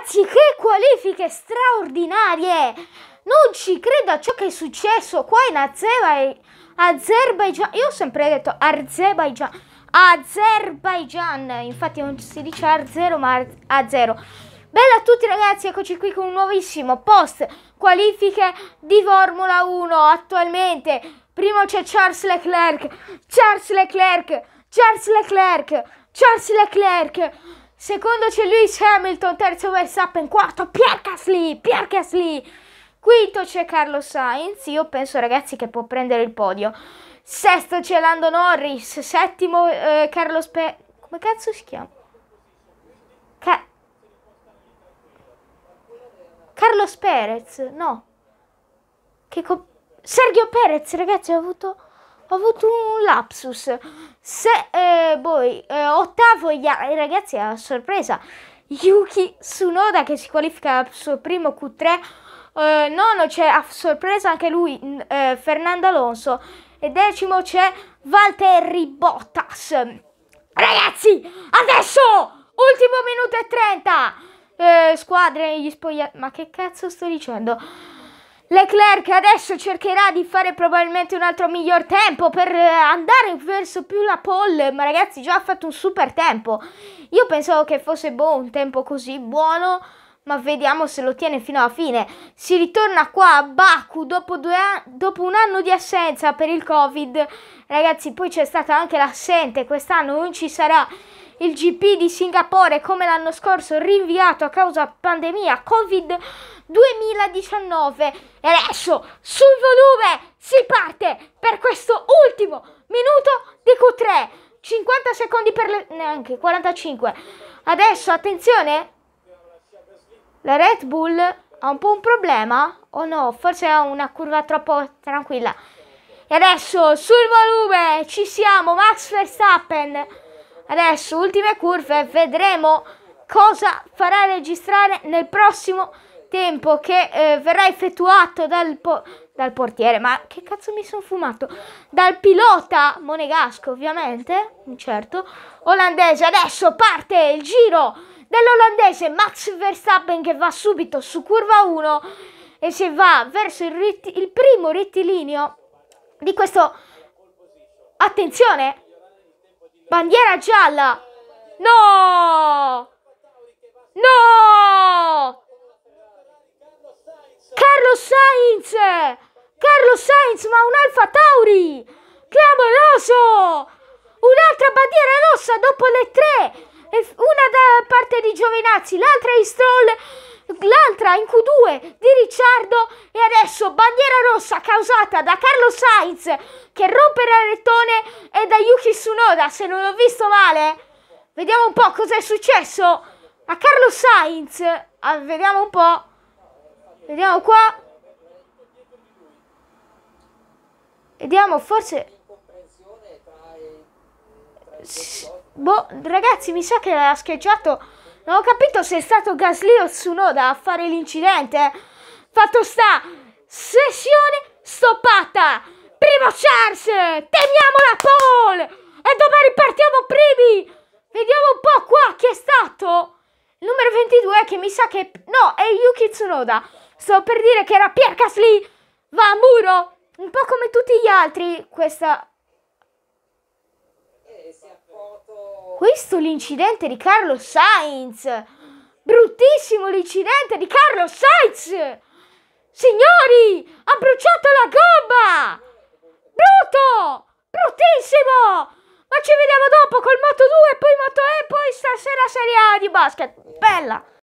Ragazzi, che qualifiche straordinarie! Non ci credo a ciò che è successo qua in Azerbaijan. Io ho sempre detto Azerbaijan. Azerbaijan. Infatti non si dice a zero, ma a zero. Bella a tutti ragazzi, eccoci qui con un nuovissimo post qualifiche di Formula 1 attualmente. Primo c'è Charles Leclerc, Charles Leclerc, Charles Leclerc, Charles Leclerc. Secondo c'è Lewis Hamilton, terzo Verstappen, quarto Pierre Gasly, Pierre Gasly. Quinto c'è Carlo Sainz, io penso ragazzi che può prendere il podio. Sesto c'è Lando Norris, settimo eh, Carlo Spe... Come cazzo si chiama? Ca... Carlos Perez, no. Che co... Sergio Perez, ragazzi, ha avuto ho avuto un lapsus. Se, eh, poi, eh, ottavo foglia ai ragazzi a sorpresa. Yuki Tsunoda che si qualifica al suo primo Q3. Eh, nono c'è a sorpresa anche lui eh, Fernando Alonso. E decimo c'è Valtteri Bottas. Ragazzi, adesso ultimo minuto e 30. Eh, squadre, gli spogliatoi. Ma che cazzo sto dicendo? Leclerc adesso cercherà di fare probabilmente un altro miglior tempo per eh, andare verso più la pole, ma ragazzi già ha fatto un super tempo. Io pensavo che fosse boh, un tempo così buono, ma vediamo se lo tiene fino alla fine. Si ritorna qua a Baku dopo, dopo un anno di assenza per il Covid. Ragazzi, poi c'è stata anche l'assente, quest'anno non ci sarà il GP di Singapore come l'anno scorso rinviato a causa pandemia Covid 2019. E adesso sul volume si parte per questo ultimo minuto di Q3. 50 secondi per le... neanche 45. Adesso attenzione. La Red Bull ha un po' un problema o no? Forse ha una curva troppo tranquilla. E adesso sul volume ci siamo, Max Verstappen. Adesso ultime curve vedremo cosa farà registrare nel prossimo tempo che eh, verrà effettuato dal, po dal, portiere. Ma che cazzo mi sono fumato? Dal pilota monegasco, ovviamente, certo, olandese. Adesso parte il giro dell'olandese Max Verstappen che va subito su curva 1 e si va verso il, il primo rettilineo di questo... Attenzione! Bandiera gialla! No! No! Carlo Sainz! Carlo Sainz, ma un Alfa Tauri! Clamoroso! Un'altra bandiera rossa dopo le tre! Una da parte di Giovinazzi, l'altra di Stroll l'altra in Q2 di Ricciardo e adesso bandiera rossa causata da Carlo Sainz che rompe il rettone e da Yuki Tsunoda se non ho visto male vediamo un po' cosa è successo a Carlo Sainz ah, vediamo un po' vediamo qua vediamo forse boh ragazzi mi sa che ha scheggiato non ho capito se è stato Gasly o Tsunoda a fare l'incidente. Fatto sta, sessione stoppata. Primo chance, teniamo la pole. E domani partiamo primi. Vediamo un po' qua chi è stato. Il Numero 22 che mi sa che... No, è Yuki Tsunoda. Sto per dire che era Pierre Gasly. Va a muro. Un po' come tutti gli altri questa questo l'incidente di Carlo Sainz! Bruttissimo l'incidente di Carlo Sainz! Signori, ha bruciato la gomma! Brutto! Bruttissimo! Ma ci vediamo dopo col Moto 2, poi Moto E, poi stasera Serie A di basket. Bella!